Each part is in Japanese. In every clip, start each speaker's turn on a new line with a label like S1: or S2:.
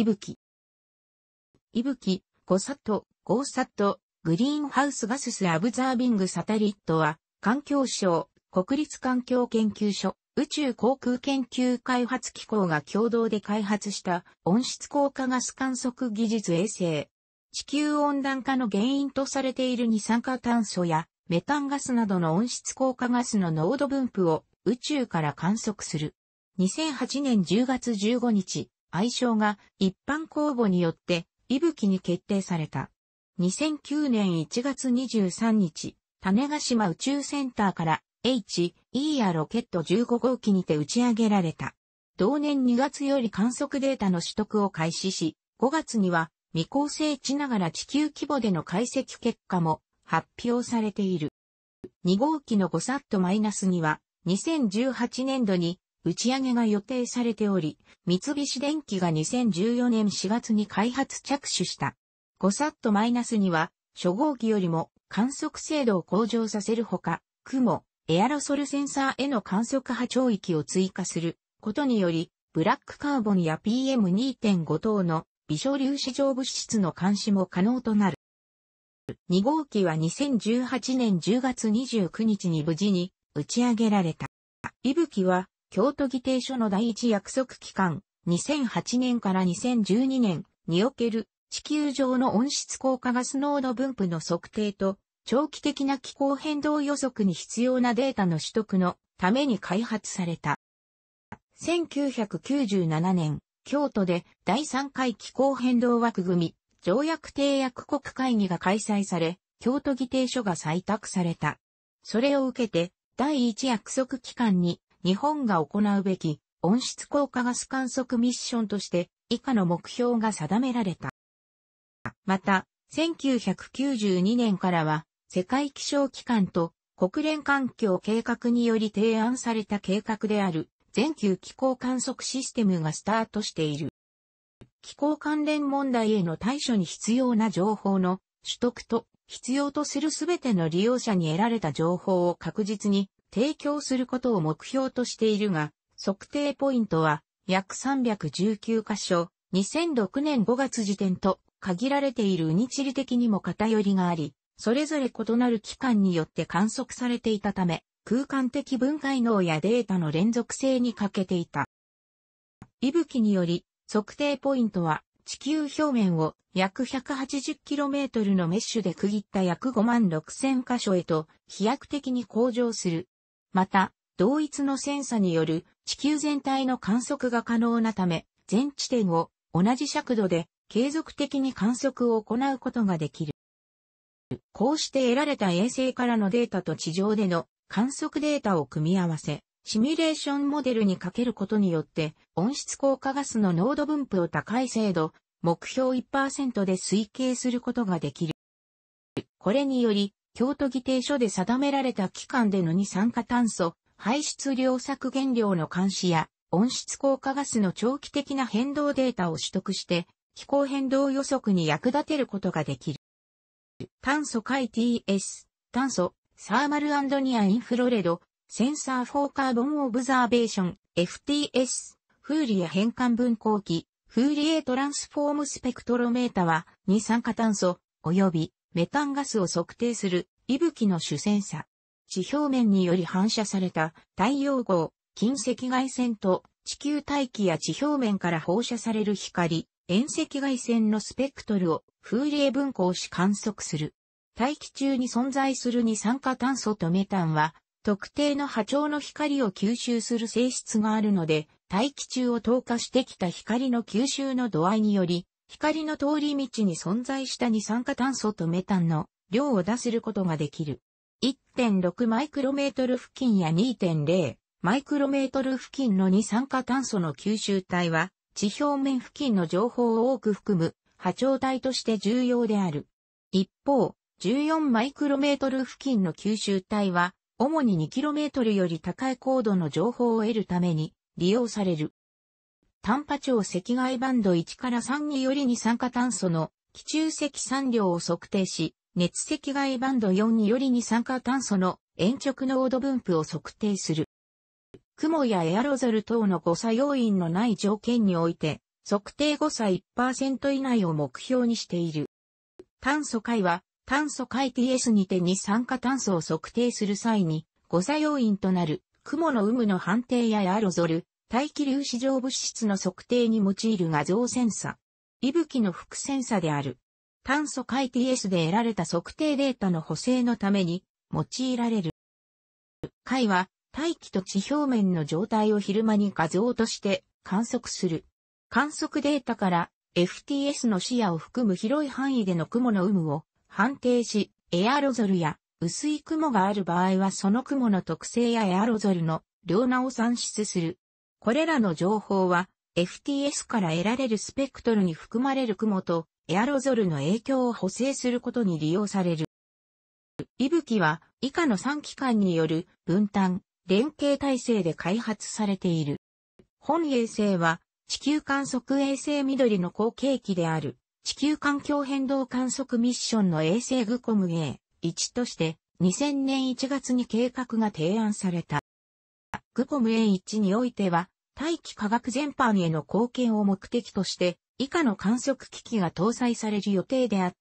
S1: いぶき。いぶき、ゴサット、ゴーサット、グリーンハウスガススアブザービングサタリットは、環境省、国立環境研究所、宇宙航空研究開発機構が共同で開発した温室効果ガス観測技術衛星。地球温暖化の原因とされている二酸化炭素やメタンガスなどの温室効果ガスの濃度分布を宇宙から観測する。2008年10月15日、愛称が一般公募によって、伊吹に決定された。2009年1月23日、種子島宇宙センターから h e やロケット15号機にて打ち上げられた。同年2月より観測データの取得を開始し、5月には未構成地ながら地球規模での解析結果も発表されている。2号機の5イナスには2018年度に打ち上げが予定されており、三菱電機が2014年4月に開発着手した。5サットマイナスには、初号機よりも観測精度を向上させるほか、雲、エアロソルセンサーへの観測波長域を追加することにより、ブラックカーボンや PM2.5 等の微小粒子状物質の監視も可能となる。2号機は2018年10月29日に無事に打ち上げられた。息吹は京都議定書の第一約束期間、2008年から2012年における地球上の温室効果ガス濃度分布の測定と、長期的な気候変動予測に必要なデータの取得のために開発された。1997年、京都で第3回気候変動枠組み条約締約国会議が開催され、京都議定書が採択された。それを受けて、第1約束期間に日本が行うべき温室効果ガス観測ミッションとして以下の目標が定められた。また、1992年からは世界気象機関と国連環境計画により提案された計画である全球気候観測システムがスタートしている。気候関連問題への対処に必要な情報の取得と必要とするすべての利用者に得られた情報を確実に提供することを目標としているが、測定ポイントは約319箇所、2006年5月時点と限られている日理的にも偏りがあり、それぞれ異なる期間によって観測されていたため、空間的分解能やデータの連続性に欠けていた。息吹により、測定ポイントは地球表面を約 180km のメッシュで区切った約5万6000箇所へと飛躍的に向上する。また、同一のセンサによる地球全体の観測が可能なため、全地点を同じ尺度で継続的に観測を行うことができる。こうして得られた衛星からのデータと地上での観測データを組み合わせ、シミュレーションモデルにかけることによって、温室効果ガスの濃度分布を高い精度、目標1%で推計することができる。これにより、京都議定書で定められた期間での二酸化炭素、排出量削減量の監視や、温室効果ガスの長期的な変動データを取得して、気候変動予測に役立てることができる。炭素解 TS、炭素、サーマルニアインフロレド、センサーフォーカーボンオブザーベーション、FTS、フーリエ変換分光器、フーリエトランスフォームスペクトロメータは、二酸化炭素、及びメタンガスを測定する、息吹の主戦車。地表面により反射された太陽光、近赤外線と地球大気や地表面から放射される光、遠赤外線のスペクトルを風冷分光し観測する。大気中に存在する二酸化炭素とメタンは、特定の波長の光を吸収する性質があるので、大気中を透過してきた光の吸収の度合いにより、光の通り道に存在した二酸化炭素とメタンの量を出せることができる。1.6マイクロメートル付近や2.0マイクロメートル付近の二酸化炭素の吸収体は地表面付近の情報を多く含む波長体として重要である。一方、14マイクロメートル付近の吸収体は主に 2km より高い高度の情報を得るために利用される。短波長赤外バンド1から3により二酸化炭素の気中積散量を測定し、熱赤外バンド4により二酸化炭素の延直濃度分布を測定する。雲やエアロゾル等の誤差要因のない条件において、測定誤差1%以内を目標にしている。炭素解は、炭素解 TS にて二酸化炭素を測定する際に、誤作用因となる、雲の有無の判定やエアロゾル、大気粒子状物質の測定に用いる画像センサ。息吹の副センサである。炭素解 TS で得られた測定データの補正のために用いられる。解は大気と地表面の状態を昼間に画像として観測する。観測データから FTS の視野を含む広い範囲での雲の有無を判定し、エアロゾルや薄い雲がある場合はその雲の特性やエアロゾルの量名を算出する。これらの情報は FTS から得られるスペクトルに含まれる雲とエアロゾルの影響を補正することに利用される。いぶきは以下の3機関による分担、連携体制で開発されている。本衛星は地球観測衛星緑の後継機である地球環境変動観測ミッションの衛星グコム A1 として2000年1月に計画が提案された。クポム A1 においては、大気科学全般への貢献を目的として、以下の観測機器が搭載される予定であっ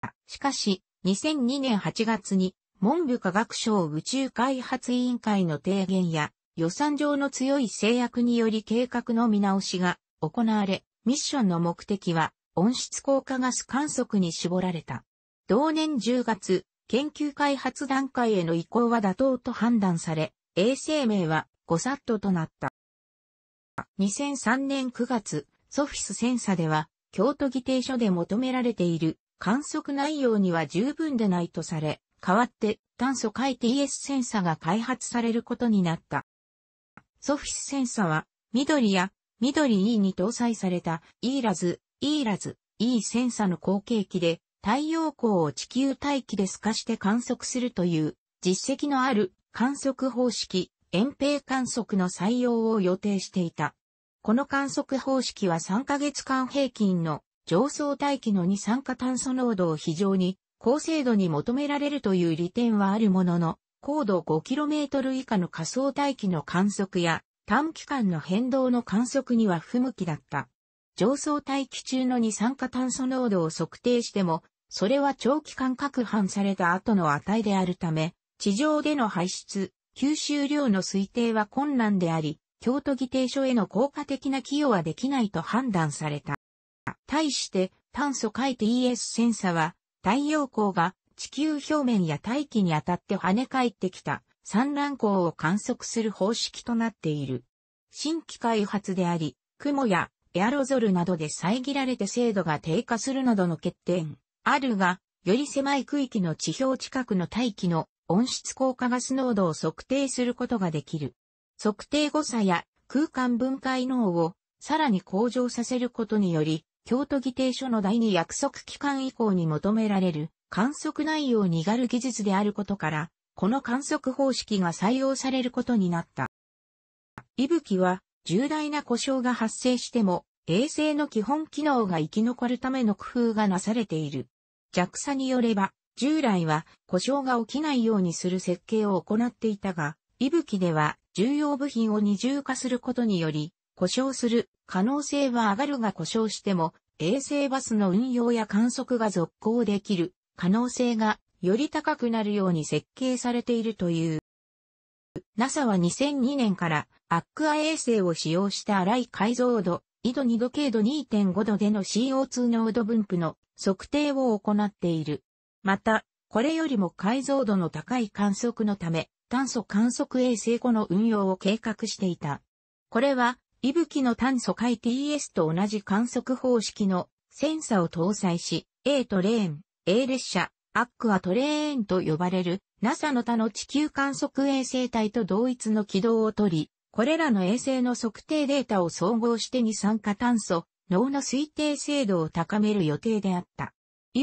S1: た。しかし、2002年8月に、文部科学省宇宙開発委員会の提言や、予算上の強い制約により計画の見直しが行われ、ミッションの目的は、温室効果ガス観測に絞られた。同年10月、研究開発段階への移行は妥当と判断され、衛生名はごさっととなった。2003年9月、ソフィスセンサでは、京都議定書で求められている観測内容には十分でないとされ、代わって炭素解 TS センサが開発されることになった。ソフィスセンサは、緑や緑 E に搭載された E ラズ、E ラズ、E センサの後継機で、太陽光を地球大気で透かして観測するという実績のある観測方式遠平観測の採用を予定していた。この観測方式は3ヶ月間平均の上層大気の二酸化炭素濃度を非常に高精度に求められるという利点はあるものの、高度 5km 以下の仮想大気の観測や短期間の変動の観測には不向きだった。上層大気中の二酸化炭素濃度を測定しても、それは長期間拡反された後の値であるため、地上での排出、吸収量の推定は困難であり、京都議定書への効果的な寄与はできないと判断された。対して炭素解 e s センサは太陽光が地球表面や大気に当たって跳ね返ってきた産卵光を観測する方式となっている。新規開発であり、雲やエアロゾルなどで遮られて精度が低下するなどの欠点、あるが、より狭い区域の地表近くの大気の温室効果ガス濃度を測定することができる。測定誤差や空間分解能をさらに向上させることにより、京都議定書の第2約束期間以降に求められる観測内容にがる技術であることから、この観測方式が採用されることになった。息吹は重大な故障が発生しても衛星の基本機能が生き残るための工夫がなされている。弱さによれば従来は故障が起きないようにする設計を行っていたが、いぶきでは重要部品を二重化することにより、故障する可能性は上がるが故障しても、衛星バスの運用や観測が続行できる可能性がより高くなるように設計されているという。NASA は2002年からアックア衛星を使用した荒い解像度、緯度2度経度2.5度での CO2 濃度分布の測定を行っている。また、これよりも解像度の高い観測のため、炭素観測衛星庫の運用を計画していた。これは、ぶきの炭素解 TS と同じ観測方式のセンサを搭載し、A トレーン、A 列車、アックアトレーンと呼ばれる NASA の他の地球観測衛星体と同一の軌道をとり、これらの衛星の測定データを総合して二酸化炭素、脳の推定精度を高める予定であった。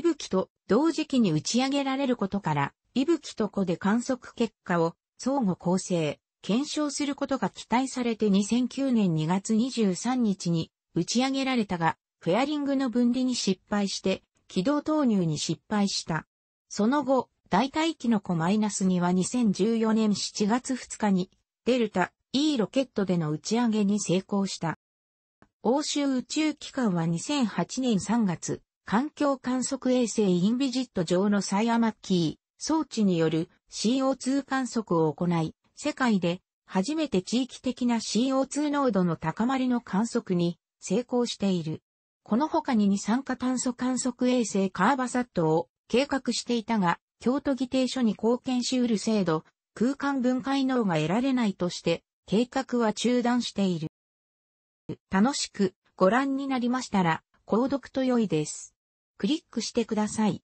S1: ぶきと同時期に打ち上げられることから、ぶきとこで観測結果を相互構成、検証することが期待されて2009年2月23日に打ち上げられたが、フェアリングの分離に失敗して、軌道投入に失敗した。その後、代替機の子 -2 は2014年7月2日に、デルタ E ロケットでの打ち上げに成功した。欧州宇宙機関は2008年3月、環境観測衛星インビジット上のサイアマッキー装置による CO2 観測を行い、世界で初めて地域的な CO2 濃度の高まりの観測に成功している。この他に二酸化炭素観測衛星カーバサットを計画していたが、京都議定書に貢献し得る制度、空間分解能が得られないとして、計画は中断している。楽しくご覧になりましたら、購読と良いです。クリックしてください。